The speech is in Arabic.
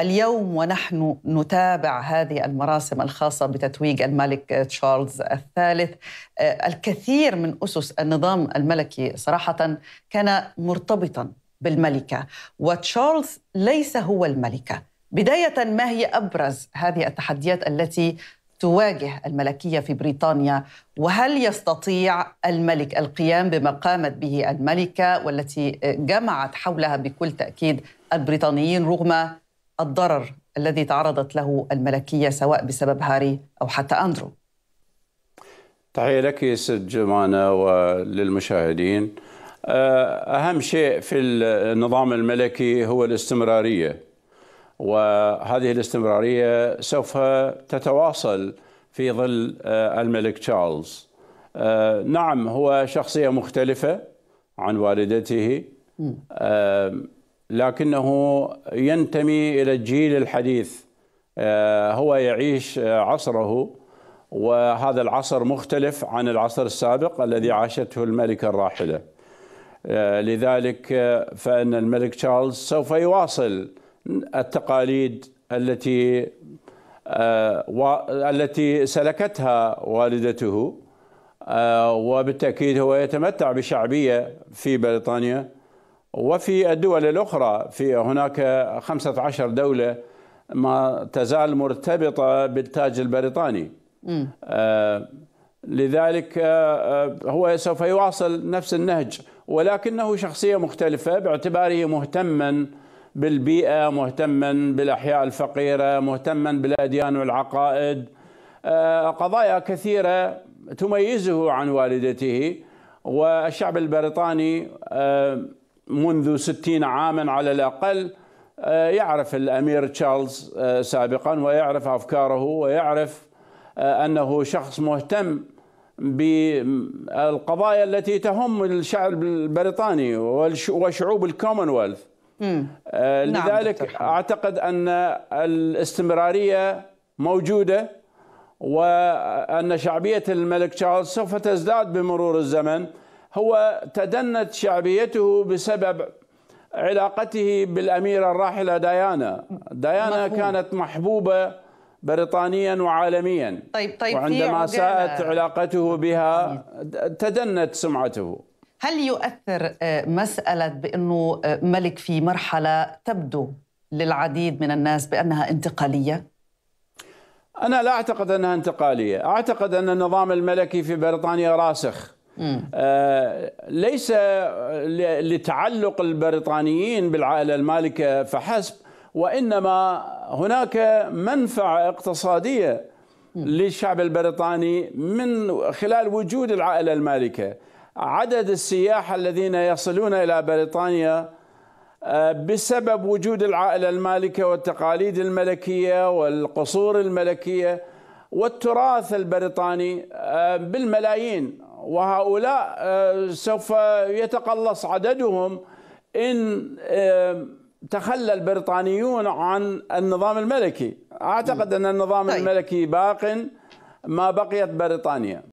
اليوم ونحن نتابع هذه المراسم الخاصة بتتويج الملك تشارلز الثالث آه، الكثير من أسس النظام الملكي صراحة كان مرتبطا بالملكة وتشارلز ليس هو الملكة بداية ما هي أبرز هذه التحديات التي تواجه الملكية في بريطانيا وهل يستطيع الملك القيام بما قامت به الملكة والتي جمعت حولها بكل تأكيد البريطانيين رغم الضرر الذي تعرضت له الملكية سواء بسبب هاري أو حتى أندرو تحية لك سيد جمانة وللمشاهدين آه، أهم شيء في النظام الملكي هو الاستمرارية وهذه الاستمرارية سوف تتواصل في ظل آه، الملك تشارلز آه، نعم هو شخصية مختلفة عن والدته لكنه ينتمي إلى الجيل الحديث آه، هو يعيش آه، عصره وهذا العصر مختلف عن العصر السابق الذي عاشته الملكة الراحلة آه، لذلك فإن الملك تشارلز سوف يواصل التقاليد التي التي سلكتها والدته وبالتأكيد هو يتمتع بشعبية في بريطانيا وفي الدول الأخرى في هناك 15 دولة ما تزال مرتبطة بالتاج البريطاني آه، لذلك آه، آه، هو سوف يواصل نفس النهج ولكنه شخصية مختلفة باعتباره مهتما بالبيئة مهتما بالأحياء الفقيرة مهتما بالأديان والعقائد قضايا كثيرة تميزه عن والدته والشعب البريطاني منذ ستين عاما على الأقل آه، يعرف الأمير تشارلز آه، سابقا ويعرف أفكاره ويعرف آه، أنه شخص مهتم بالقضايا التي تهم الشعب البريطاني وشعوب الكومنولث نعم، لذلك نعم أعتقد أن الاستمرارية موجودة وأن شعبية الملك تشارلز سوف تزداد بمرور الزمن هو تدنت شعبيته بسبب علاقته بالأميرة الراحلة ديانا ديانا محبوب. كانت محبوبة بريطانيا وعالميا طيب طيب وعندما ساءت علاقته بها تدنت سمعته هل يؤثر آه، مسألة بأنه آه، ملك في مرحلة تبدو للعديد من الناس بأنها انتقالية؟ أنا لا أعتقد أنها انتقالية أعتقد أن النظام الملكي في بريطانيا راسخ آه، ليس لتعلق البريطانيين بالعائله المالكه فحسب وانما هناك منفعه اقتصاديه للشعب البريطاني من خلال وجود العائله المالكه عدد السياح الذين يصلون الى بريطانيا آه، بسبب وجود العائله المالكه والتقاليد الملكيه والقصور الملكيه والتراث البريطاني آه، بالملايين وهؤلاء آه، سوف يتقلص عددهم إن آه، تخلى البريطانيون عن النظام الملكي أعتقد أن النظام طيب. الملكي باق ما بقيت بريطانيا